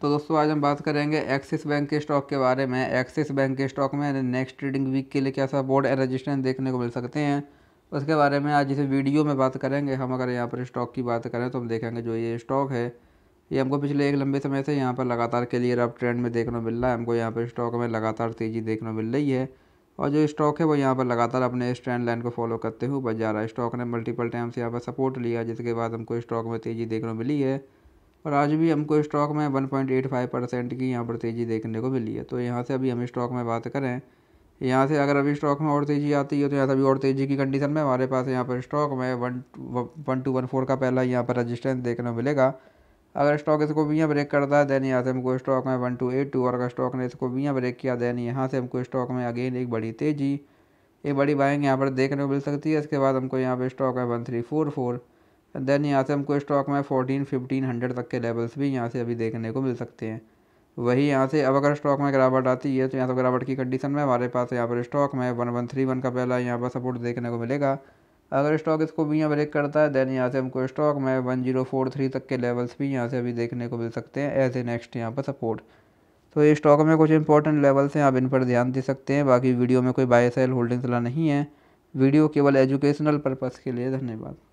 तो दोस्तों आज हम बात करेंगे एक्सिस बैंक के स्टॉक के बारे में एक्सिस बैंक के स्टॉक में नेक्स्ट ट्रेडिंग वीक के लिए क्या सपोर्ट बोर्ड रजिस्ट्रेंस देखने को मिल सकते हैं उसके बारे में आज इस वीडियो में बात करेंगे हम अगर यहाँ पर स्टॉक की बात करें तो हम देखेंगे जो ये स्टॉक है ये हमको पिछले एक लंबे समय से यहाँ पर लगातार क्लियर अप अब ट्रेंड में देखने को मिल रहा है हमको यहाँ पर स्टॉक में लगातार तेज़ी देखने को मिल रही है और जो स्टॉक है वो यहाँ पर लगातार अपने इस ट्रेंड लाइन को फॉलो करते हुए बच जा रहा है स्टॉक ने मल्टीपल टाइम्स यहाँ पर सपोर्ट लिया जिसके बाद हमको स्टॉक में तेज़ी देखने को मिली है और आज भी हमको स्टॉक में 1.85 परसेंट की यहाँ पर तेज़ी देखने को मिली है तो यहाँ से अभी हम स्टॉक में बात करें यहाँ से अगर अभी स्टॉक में और तेज़ी आती है तो यहाँ से अभी और तेज़ी की कंडीशन में हमारे पास यहाँ पर स्टॉक में one one two one four का पहला यहाँ पर रजिस्टेंस देखने को मिलेगा अगर स्टॉक इसको भी यहाँ ब्रेक करता है देन यहाँ से हमको स्टॉक में वन टू एट टू और अगर स्टॉक ने इसको भी यहाँ ब्रेक किया देन यहाँ से हमको स्टॉक में अगेन एक बड़ी तेज़ी एक बड़ी बाइंग यहाँ पर देखने को मिल सकती है इसके बाद हमको यहाँ पर स्टॉक है one three four four then यहाँ से हमको स्टॉक में फोर्टीन फिफ्टीन हंड्रेड तक के लेवल्स भी यहाँ से अभी देखने को मिल सकते हैं वही यहाँ से अब अगर स्टॉक में गिरावट आती है तो यहाँ से गिरावट की कंडीशन में हमारे पास यहाँ पर स्टॉक में वन वन थ्री वन का पहला यहाँ पर सपोर्ट देखने को मिलेगा अगर स्टॉक इसको भी यहाँ ब्रेक करता है देन यहाँ से हमको स्टॉक में वन जीरो फोर थ्री तक के लेवल्स भी यहाँ से अभी देखने को मिल सकते हैं एज ए नेक्स्ट यहाँ पर सपोर्ट तो ये स्टॉक में कुछ इंपॉर्टेंट लेवल्स हैं आप इन पर ध्यान दे सकते हैं बाकी वीडियो में कोई बाय सेल होल्डिंग्स ला नहीं है वीडियो केवल एजुकेशनल पर्पज़ के लिए धन्यवाद